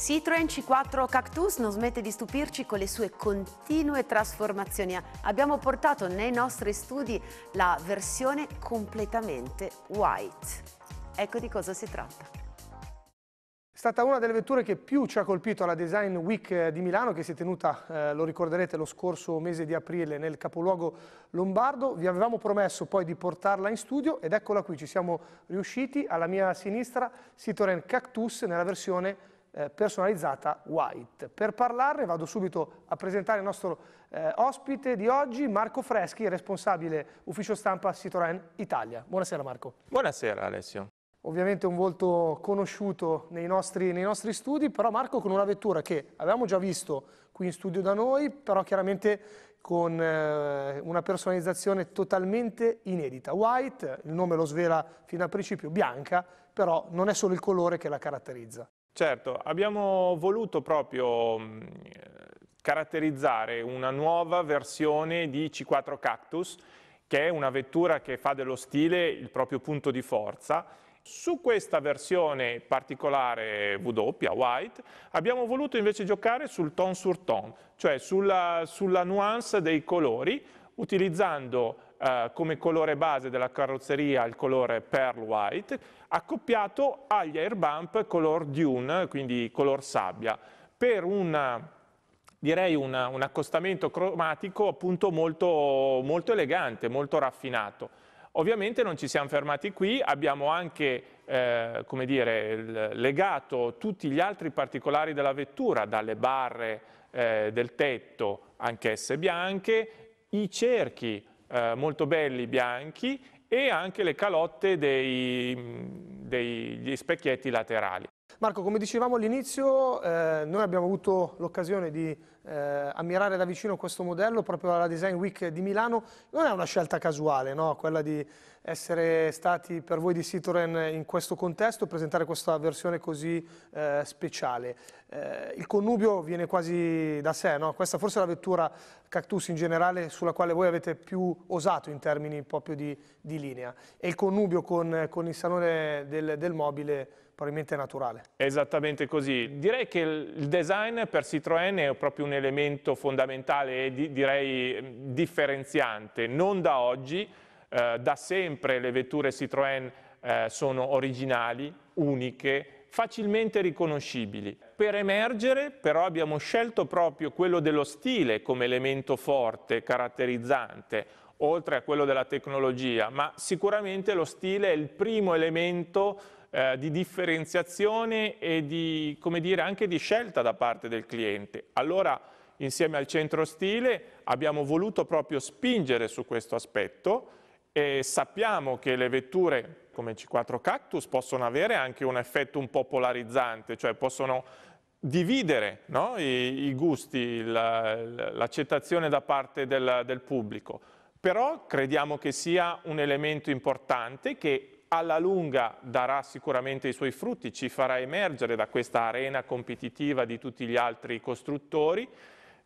Citroen C4 Cactus non smette di stupirci con le sue continue trasformazioni. Abbiamo portato nei nostri studi la versione completamente white. Ecco di cosa si tratta. È stata una delle vetture che più ci ha colpito alla Design Week eh, di Milano che si è tenuta, eh, lo ricorderete, lo scorso mese di aprile nel capoluogo lombardo. Vi avevamo promesso poi di portarla in studio ed eccola qui, ci siamo riusciti. Alla mia sinistra Citroen Cactus nella versione eh, personalizzata White. Per parlarne vado subito a presentare il nostro eh, ospite di oggi, Marco Freschi, responsabile ufficio stampa Citroën Italia. Buonasera Marco. Buonasera Alessio. Ovviamente un volto conosciuto nei nostri, nei nostri studi, però Marco con una vettura che avevamo già visto qui in studio da noi, però chiaramente con eh, una personalizzazione totalmente inedita. White, il nome lo svela fino al principio, bianca, però non è solo il colore che la caratterizza. Certo, abbiamo voluto proprio mm, caratterizzare una nuova versione di C4 Cactus, che è una vettura che fa dello stile il proprio punto di forza. Su questa versione particolare W, white, abbiamo voluto invece giocare sul ton sur ton, cioè sulla, sulla nuance dei colori, utilizzando eh, come colore base della carrozzeria il colore pearl white, accoppiato agli airbump color dune, quindi color sabbia, per una, direi una, un accostamento cromatico appunto molto, molto elegante, molto raffinato. Ovviamente non ci siamo fermati qui, abbiamo anche eh, come dire, legato tutti gli altri particolari della vettura, dalle barre eh, del tetto, anch'esse bianche, i cerchi eh, molto belli bianchi e anche le calotte dei, dei, degli specchietti laterali. Marco, come dicevamo all'inizio, eh, noi abbiamo avuto l'occasione di eh, ammirare da vicino questo modello proprio alla Design Week di Milano. Non è una scelta casuale, no? quella di essere stati per voi di Citroen in questo contesto e presentare questa versione così eh, speciale. Eh, il connubio viene quasi da sé, no? questa forse è la vettura Cactus in generale sulla quale voi avete più osato in termini proprio di, di linea e il connubio con, con il salone del, del mobile probabilmente naturale. Esattamente così. Direi che il design per Citroën è proprio un elemento fondamentale e di, direi mm, differenziante. Non da oggi, eh, da sempre le vetture Citroën eh, sono originali, uniche, facilmente riconoscibili. Per emergere però abbiamo scelto proprio quello dello stile come elemento forte, caratterizzante, oltre a quello della tecnologia, ma sicuramente lo stile è il primo elemento eh, di differenziazione e di, come dire, anche di scelta da parte del cliente. Allora, insieme al centro stile, abbiamo voluto proprio spingere su questo aspetto e sappiamo che le vetture come C4 Cactus possono avere anche un effetto un po' polarizzante, cioè possono dividere no? I, i gusti, l'accettazione da parte del, del pubblico. Però crediamo che sia un elemento importante che alla lunga darà sicuramente i suoi frutti, ci farà emergere da questa arena competitiva di tutti gli altri costruttori.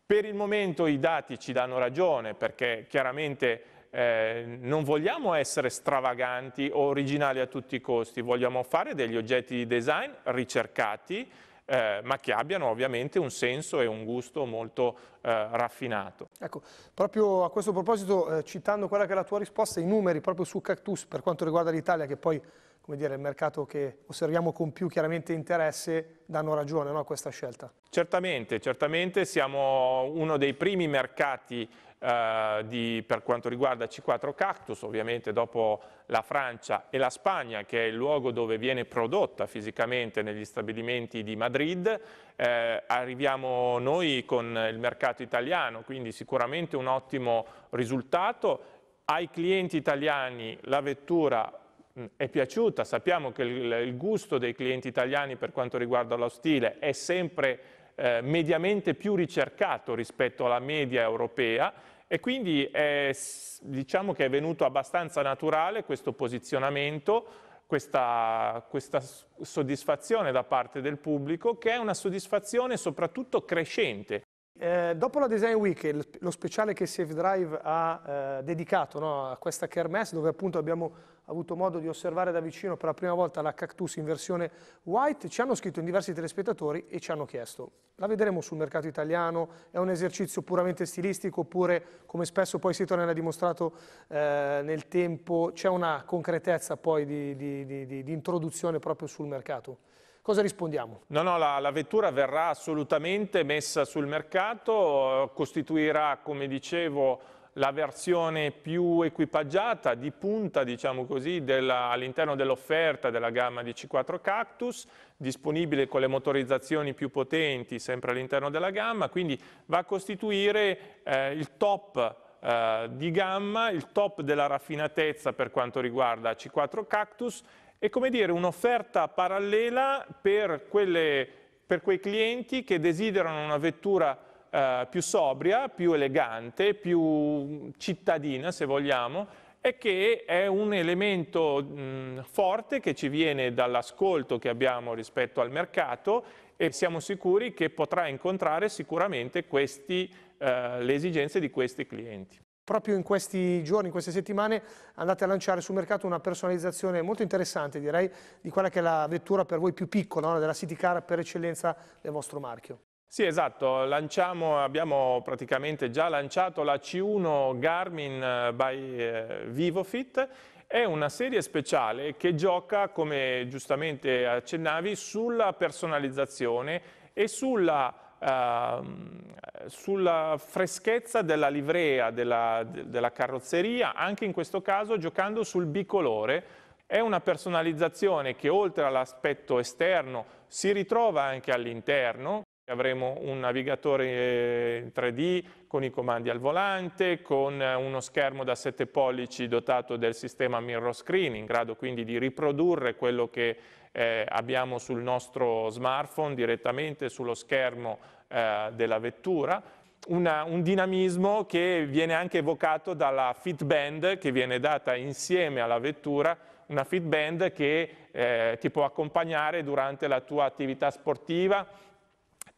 Per il momento i dati ci danno ragione perché chiaramente eh, non vogliamo essere stravaganti o originali a tutti i costi, vogliamo fare degli oggetti di design ricercati, eh, ma che abbiano ovviamente un senso e un gusto molto eh, raffinato. Ecco, proprio a questo proposito, eh, citando quella che è la tua risposta, i numeri proprio su Cactus per quanto riguarda l'Italia, che poi come dire, il mercato che osserviamo con più chiaramente interesse danno ragione a questa scelta. Certamente, certamente siamo uno dei primi mercati eh, di, per quanto riguarda C4 Cactus, ovviamente dopo la Francia e la Spagna, che è il luogo dove viene prodotta fisicamente negli stabilimenti di Madrid. Eh, arriviamo noi con il mercato italiano, quindi sicuramente un ottimo risultato. Ai clienti italiani la vettura Mm, è piaciuta, sappiamo che il, gusto dei clienti italiani per quanto riguarda lo stile è sempre eh, mediamente più ricercato rispetto alla media europea e quindi è, diciamo che è venuto abbastanza naturale questo posizionamento, questa, questa soddisfazione da parte del pubblico che è una soddisfazione soprattutto crescente eh, dopo la Design Week, lo speciale che Safe Drive ha eh, dedicato no, a questa kermesse, dove appunto abbiamo avuto modo di osservare da vicino per la prima volta la cactus in versione white, ci hanno scritto in diversi telespettatori e ci hanno chiesto, la vedremo sul mercato italiano, è un esercizio puramente stilistico oppure, come spesso poi Sitone ha dimostrato eh, nel tempo, c'è una concretezza poi di, di, di, di introduzione proprio sul mercato? cosa rispondiamo? No, no, la, la vettura verrà assolutamente messa sul mercato, costituirà, come dicevo, la versione più equipaggiata, di punta, diciamo così, all'interno dell'offerta della gamma di C4 Cactus, disponibile con le motorizzazioni più potenti sempre all'interno della gamma, quindi va a costituire eh, il top eh, di gamma, il top della raffinatezza per quanto riguarda C4 Cactus è come dire un'offerta parallela per, quelle, per, quei clienti che desiderano una vettura eh, più sobria, più elegante, più cittadina se vogliamo, e che è un elemento mh, forte che ci viene dall'ascolto che abbiamo rispetto al mercato e siamo sicuri che potrà incontrare sicuramente questi, eh, le esigenze di questi clienti proprio in questi giorni, in queste settimane, andate a lanciare sul mercato una personalizzazione molto interessante, direi, di quella che è la vettura per voi più piccola, no? della City Car per eccellenza del vostro marchio. Sì, esatto, Lanciamo, abbiamo praticamente già lanciato la C1 Garmin eh, by eh, VivoFit, è una serie speciale che gioca, come giustamente accennavi, sulla personalizzazione e sulla Ehm, sulla freschezza della livrea, della, della carrozzeria, anche in questo caso giocando sul bicolore, è una personalizzazione che oltre all'aspetto esterno si ritrova anche all'interno, Avremo un navigatore 3D eh, con i comandi al volante, con eh, uno schermo da 7 pollici dotato del sistema mirror screen, in grado quindi di riprodurre quello che eh, abbiamo sul nostro smartphone direttamente sullo schermo eh, della vettura. Una, un dinamismo che viene anche evocato dalla fit band che viene data insieme alla vettura una fit band che eh, ti può accompagnare durante la tua attività sportiva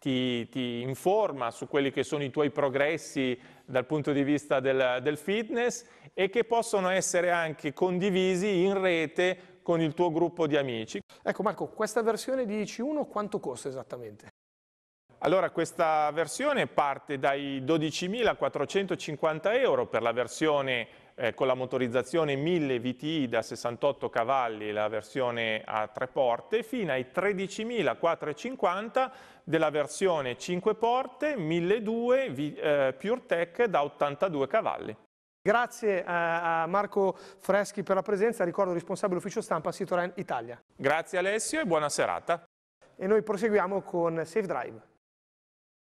ti, ti, informa su quelli che sono i tuoi progressi dal punto di vista del, del fitness e che possono essere anche condivisi in rete con il tuo gruppo di amici. Ecco Marco, questa versione di IC1 quanto costa esattamente? Allora, questa versione parte dai 12.450 euro per la versione eh, con la motorizzazione 1000 VTI da 68 cavalli, la versione a tre porte, fino ai 13.450 della versione 5 porte 1200 eh, PureTech da 82 cavalli. Grazie eh, a Marco Freschi per la presenza, ricordo responsabile ufficio stampa Citroen Italia. Grazie Alessio e buona serata. E noi proseguiamo con Safe Drive.